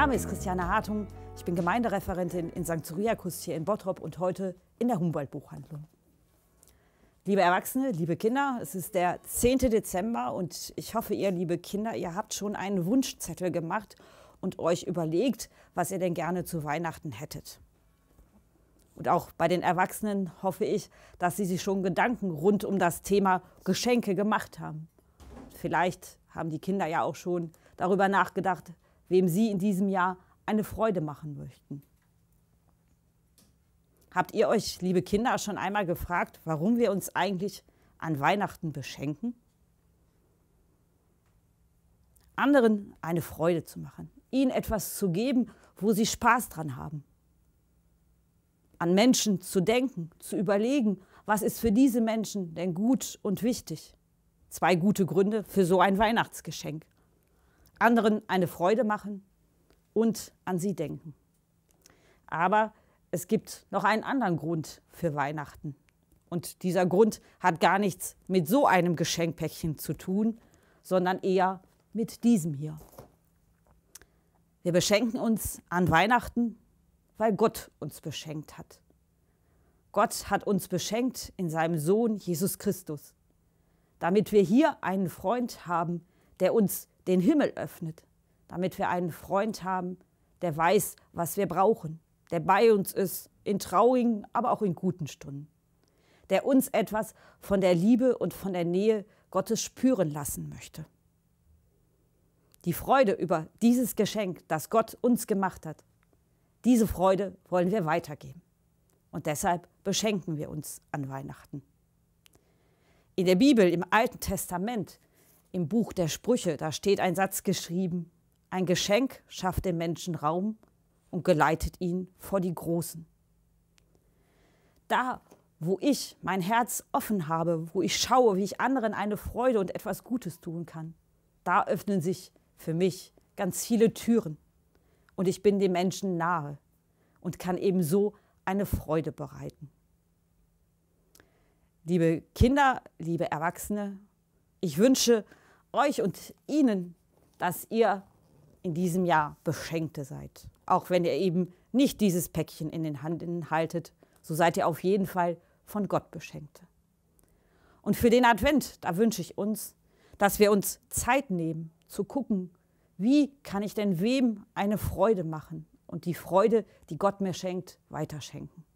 Name ist Christiane Hartung. Ich bin Gemeindereferentin in St. Cyriakus hier in Bottrop und heute in der Humboldt-Buchhandlung. Liebe Erwachsene, liebe Kinder, es ist der 10. Dezember und ich hoffe, ihr, liebe Kinder, ihr habt schon einen Wunschzettel gemacht und euch überlegt, was ihr denn gerne zu Weihnachten hättet. Und auch bei den Erwachsenen hoffe ich, dass sie sich schon Gedanken rund um das Thema Geschenke gemacht haben. Vielleicht haben die Kinder ja auch schon darüber nachgedacht, wem Sie in diesem Jahr eine Freude machen möchten. Habt ihr euch, liebe Kinder, schon einmal gefragt, warum wir uns eigentlich an Weihnachten beschenken? Anderen eine Freude zu machen, ihnen etwas zu geben, wo sie Spaß dran haben. An Menschen zu denken, zu überlegen, was ist für diese Menschen denn gut und wichtig. Zwei gute Gründe für so ein Weihnachtsgeschenk anderen eine Freude machen und an sie denken. Aber es gibt noch einen anderen Grund für Weihnachten. Und dieser Grund hat gar nichts mit so einem Geschenkpäckchen zu tun, sondern eher mit diesem hier. Wir beschenken uns an Weihnachten, weil Gott uns beschenkt hat. Gott hat uns beschenkt in seinem Sohn Jesus Christus, damit wir hier einen Freund haben, der uns den Himmel öffnet, damit wir einen Freund haben, der weiß, was wir brauchen, der bei uns ist, in traurigen, aber auch in guten Stunden, der uns etwas von der Liebe und von der Nähe Gottes spüren lassen möchte. Die Freude über dieses Geschenk, das Gott uns gemacht hat, diese Freude wollen wir weitergeben. Und deshalb beschenken wir uns an Weihnachten. In der Bibel, im Alten Testament, im Buch der Sprüche, da steht ein Satz geschrieben, ein Geschenk schafft dem Menschen Raum und geleitet ihn vor die Großen. Da, wo ich mein Herz offen habe, wo ich schaue, wie ich anderen eine Freude und etwas Gutes tun kann, da öffnen sich für mich ganz viele Türen und ich bin dem Menschen nahe und kann ebenso eine Freude bereiten. Liebe Kinder, liebe Erwachsene, ich wünsche euch und Ihnen, dass ihr in diesem Jahr Beschenkte seid. Auch wenn ihr eben nicht dieses Päckchen in den Händen haltet, so seid ihr auf jeden Fall von Gott Beschenkte. Und für den Advent, da wünsche ich uns, dass wir uns Zeit nehmen, zu gucken, wie kann ich denn wem eine Freude machen und die Freude, die Gott mir schenkt, weiterschenken.